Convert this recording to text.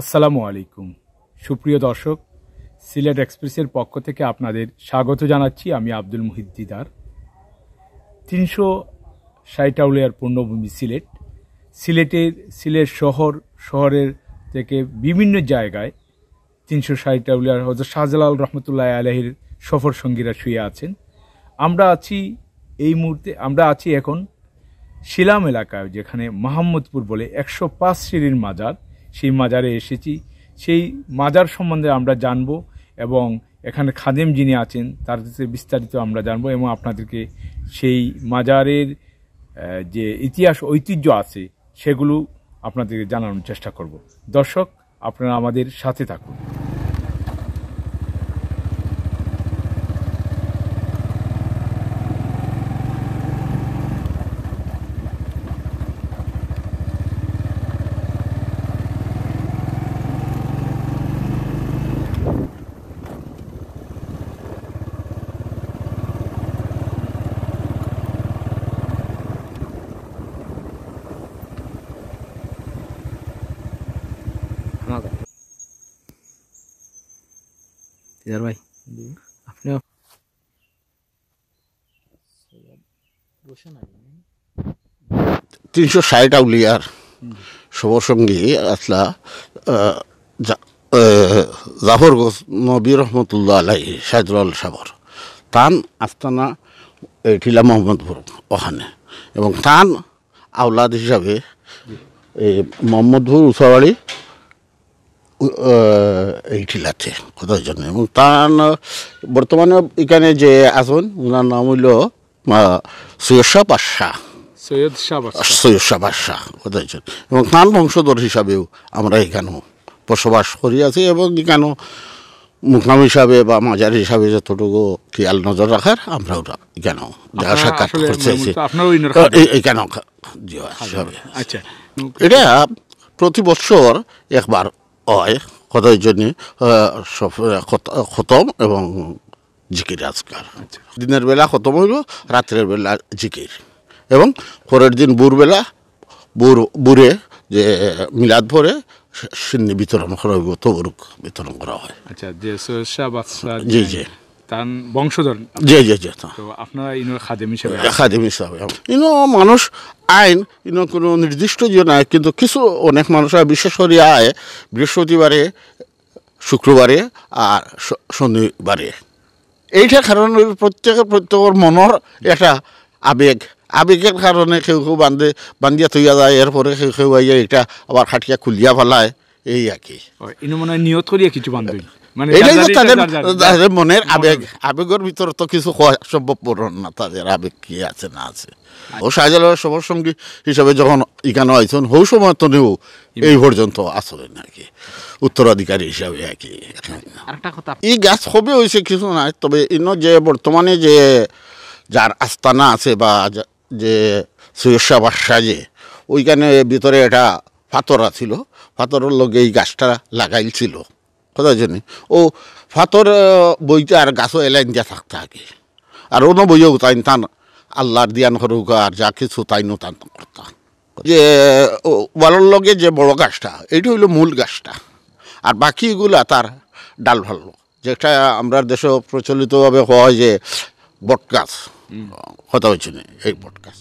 আসসালামু আলাইকুম সুপ্রিয় দর্শক সিলেট এক্সপ্রেসের পক্ষ থেকে আপনাদের স্বাগত জানাচ্ছি আমি আব্দুল মুহিদ্দিদার তিনশো সাইটাউলিয়ার পূর্ণভূমি সিলেট সিলেটের সিলেট শহর শহরের থেকে বিভিন্ন জায়গায় তিনশো সাইটাউলিয়ার হজর শাহজালাল রহমতুল্লাহ আলহির সফর সঙ্গীরা শুয়ে আছেন আমরা আছি এই মুহূর্তে আমরা আছি এখন শিলাম এলাকায় যেখানে মাহমুদপুর বলে একশো পাঁচ সিঁড়ির মাজার সেই মাজারে এসেছি সেই মাজার সম্বন্ধে আমরা জানব এবং এখানে খাদেম যিনি আছেন তার বিস্তারিত আমরা জানব এবং আপনাদেরকে সেই মাজারের যে ইতিহাস ঐতিহ্য আছে সেগুলো আপনাদেরকে জানানোর চেষ্টা করব দর্শক আপনারা আমাদের সাথে থাকুন আমাকে ভাই আপনিও তিনশো ষাট আউলিয়ার সঙ্গী আসলা জাফর নবী রহমতুল্লাহ আলাই সাইদুল সাবর তান আস্তানা ঠিলা মোহাম্মদপুর ওখানে এবং তান আওলাদ হিসাবে এই মোহাম্মদপুর উসাবাড়ি এই টিলাতে কোথাও জন্য এবং তার বর্তমানে এখানে যে আসন ওনার নাম হইল সৈয়দ শাহ বাদশাহ সৈয়দ শাহ সৈয়দ শাহ বাদশাহ কোথায় এবং তার বংশধর হিসাবেও আমরা এখানেও বসবাস করি আছি এবং এখানেও মুখনাম হিসাবে বা মাজার হিসাবে যতটুকু খেয়াল নজর রাখার আমরা কেন সাক্ষাৎ করতেছি কেন আচ্ছা, আচ্ছা এটা প্রতি বছর একবার হয় কথার জন্য খতম এবং জিকির আজকার দিনের বেলা খতম হইল রাত্রের বেলা জিকির এবং পরের দিন বুরবেলা বুর বুড়ে যে মিলাদ ভরে সিন্নি বিতরণ করা হইব তবরুক বিতরণ করা হয় আচ্ছা জি জি তার বংশধর জি জি জি তো আপনারা ইনোর খাদেম হিসেবে খাদেম হিসাবে ইনো মানুষ আইন ইনো কোনো নির্দিষ্ট যে ইয়ে নাই কিন্তু কিছু অনেক মানুষ আর বিশেষ করে আয় বৃহস্পতিবারে শুক্রবারে আর শনিবারে এইটার কারণে প্রত্যেকের প্রত্যেকের মনের একটা আবেগ আবেগের কারণে কেউ কেউ বান্ধে বান্ধিয়া থইয়া যায় এরপরে কেউ কেউ আইয়া এটা আবার খাটিয়া খুলিয়া ফেলায় এই আর কি হয় নিয়ত করিয়া কিছু বান্ধবী মানে মনের আবেগ আবেগের ভিতরে তো কিছু না তাদের আবেগ কি আছে না আছে ও সবার আচ্ছা। সঙ্গী হিসাবে যখন সময় তো নেও এই পর্যন্ত আসলেন আর কি উত্তরাধিকারী হিসাবে আর কি এই গাছ হবে হয়েছে কিছু না তবে ইন যে বর্তমানে যে যার আস্তানা আছে বা যে সুয়সা বাদশাহ যে ওইখানে ভিতরে এটা ফাতরা ছিল পাথরের লগে এই গাছটা লাগাইছিল কথা জানি ও ফাতর বইতে আর গাছ এলাইন দিয়ে থাকতে আগে আর অন্য বইও তাইন তান আল্লাহর দিয়ান হরুক আর যা কিছু তাই তান করতাম যে ওয়ালোর লগে যে বড় গাছটা এইটা হইল মূল গাছটা আর বাকিগুলা তার ডাল ভালো যেটা আমরা দেশে প্রচলিতভাবে হয় যে বটগাছ কথা হয়েছে এই বটগাছ